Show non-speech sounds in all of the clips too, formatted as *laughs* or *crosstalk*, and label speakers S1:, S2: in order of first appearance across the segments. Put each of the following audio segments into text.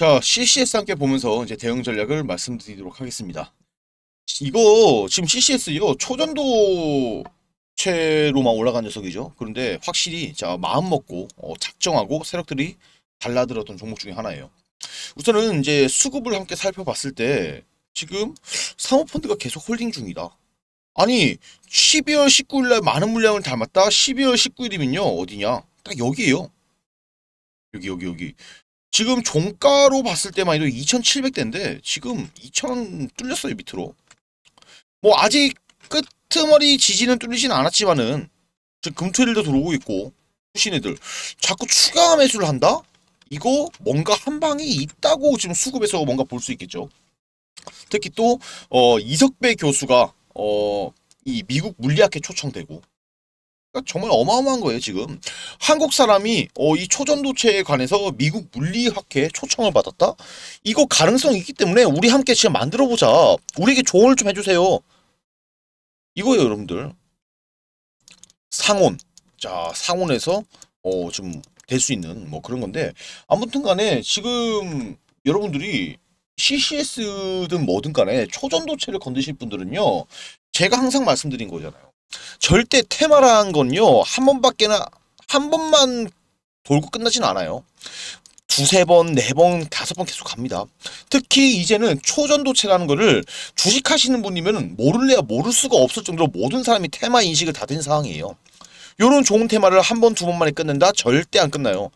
S1: 자, CCS 함께 보면서 이제 대응 전략을 말씀드리도록 하겠습니다. 이거 지금 c c s 이거 초전도 체로만 올라간 녀석이죠. 그런데 확실히 자 마음 먹고 어, 작정하고 세력들이 달라들었던 종목 중에 하나예요. 우선은 이제 수급을 함께 살펴봤을 때 지금 사모펀드가 계속 홀딩 중이다. 아니 12월 19일날 많은 물량을 담았다. 12월 19일이면요 어디냐? 딱 여기에요. 여기 여기 여기 지금 종가로 봤을 때만 해도 2,700대인데 지금 2,000 뚫렸어요 밑으로 뭐 아직 끄트머리 지지는 뚫리진 않았지만은 지금 금토일도 들어오고 있고 후신애들 자꾸 추가 매수를 한다? 이거 뭔가 한 방이 있다고 지금 수급에서 뭔가 볼 수 있겠죠 특히 또 어, 이석배 교수가 어, 이 미국 물리학회 초청되고 그러니까 정말 어마어마한 거예요 지금 한국 사람이 어, 이 초전도체에 관해서 미국 물리학회 초청을 받았다 이거 가능성이 있기 때문에 우리 함께 진짜 만들어보자 우리에게 조언을 좀 해주세요 이거예요 여러분들 상온 자 상온에서 어, 좀 될 수 있는 뭐 그런 건데 아무튼 간에 지금 여러분들이 CCS든 뭐든 간에 초전도체를 건드실 분들은요 제가 항상 말씀드린 거잖아요 절대 테마라는 건요 한번밖에나한 번만 돌고 끝나진 않아요 두세 번, 네 번, 다섯 번 계속 갑니다. 특히 이제는 초전도체라는 거를 주식하시는 분이면 모를래야 모를 수가 없을 정도로 모든 사람이 테마 인식을 다 된 상황이에요. 요런 좋은 테마를 한 번, 두 번만에 끊는다? 절대 안 끝나요.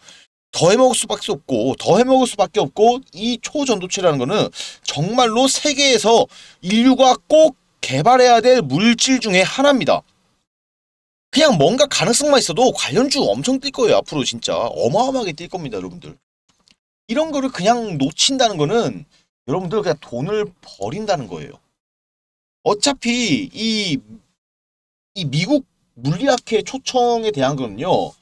S1: 더 해먹을 수밖에 없고 더 해먹을 수밖에 없고 이 초전도체라는 거는 정말로 세계에서 인류가 꼭 개발해야 될 물질 중에 하나입니다. 그냥 뭔가 가능성만 있어도 관련주 엄청 뛸 거예요. 앞으로 진짜 어마어마하게 뛸 겁니다. 여러분들. 이런 거를 그냥 놓친다는 거는 여러분들 그냥 돈을 버린다는 거예요. 어차피 이, 이 미국 물리학회 초청에 대한 거는요 뭐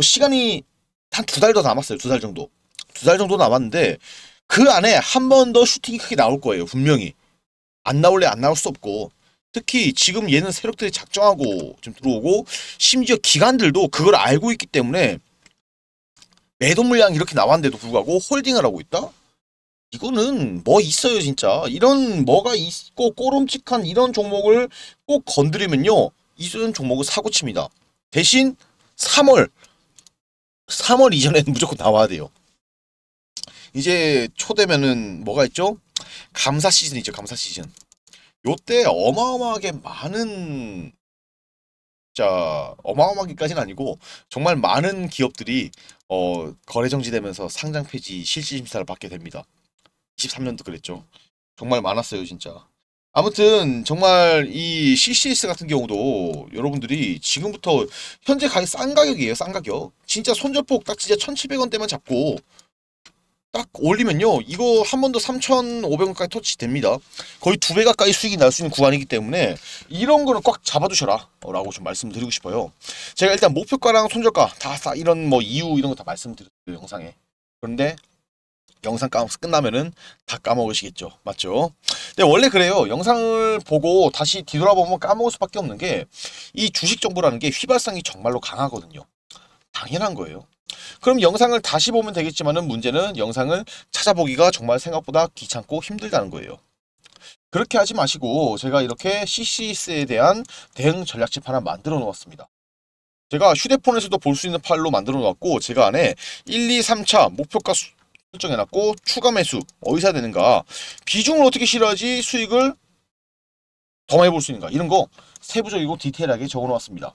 S1: 시간이 한 두 달 더 남았어요. 두 달 정도. 두 달 정도 남았는데 그 안에 한 번 더 슈팅이 크게 나올 거예요. 분명히. 안 나올래 안 나올 수 없고 특히 지금 얘는 세력들이 작정하고 좀 들어오고 심지어 기관들도 그걸 알고 있기 때문에 매도 물량이 이렇게 나왔는데도 불구하고 홀딩을 하고 있다? 이거는 뭐 있어요 진짜 이런 뭐가 있고 꼬름칙한 이런 종목을 꼭 건드리면요 이런 종목은 사고칩니다 대신 3월 3월 이전에는 *laughs* 무조건 나와야 돼요 이제 초대면은 뭐가 있죠 감사 시즌이죠. 감사 시즌. 요때 어마어마하게 많은 자 어마어마하게까지는 아니고 정말 많은 기업들이 어, 거래 정지되면서 상장 폐지 실질 심사를 받게 됩니다. 23년도 그랬죠. 정말 많았어요, 진짜. 아무튼 정말 이 CCS 같은 경우도 여러분들이 지금부터 현재 가격 싼 가격이에요 싼 가격 진짜 손절폭 딱 진짜 1700원대만 잡고 딱 올리면요 이거 한 번 더 3,500원까지 터치됩니다 거의 두 배 가까이 수익이 날 수 있는 구간이기 때문에 이런 거를 꽉 잡아두셔라 라고 좀 말씀드리고 싶어요 제가 일단 목표가랑 손절가 다 이런 뭐 이유 이런 거 다 말씀드렸어요 영상에 그런데 영상 까먹 끝나면은 다 까먹으시겠죠 맞죠 근데 원래 그래요 영상을 보고 다시 뒤돌아보면 까먹을 수밖에 없는 게 이 주식 정보라는 게 휘발성이 정말로 강하거든요 당연한 거예요 그럼 영상을 다시 보면 되겠지만 문제는 영상을 찾아보기가 정말 생각보다 귀찮고 힘들다는 거예요. 그렇게 하지 마시고 제가 이렇게 CCS에 대한 대응 전략집 하나 만들어 놓았습니다. 제가 휴대폰에서도 볼 수 있는 파일로 만들어 놓았고 제가 안에 1, 2, 3차 목표가 수, 설정해놨고 추가 매수 어디서 되는가 비중을 어떻게 실어야지 수익을 더 많이 볼 수 있는가 이런 거 세부적이고 디테일하게 적어 놓았습니다.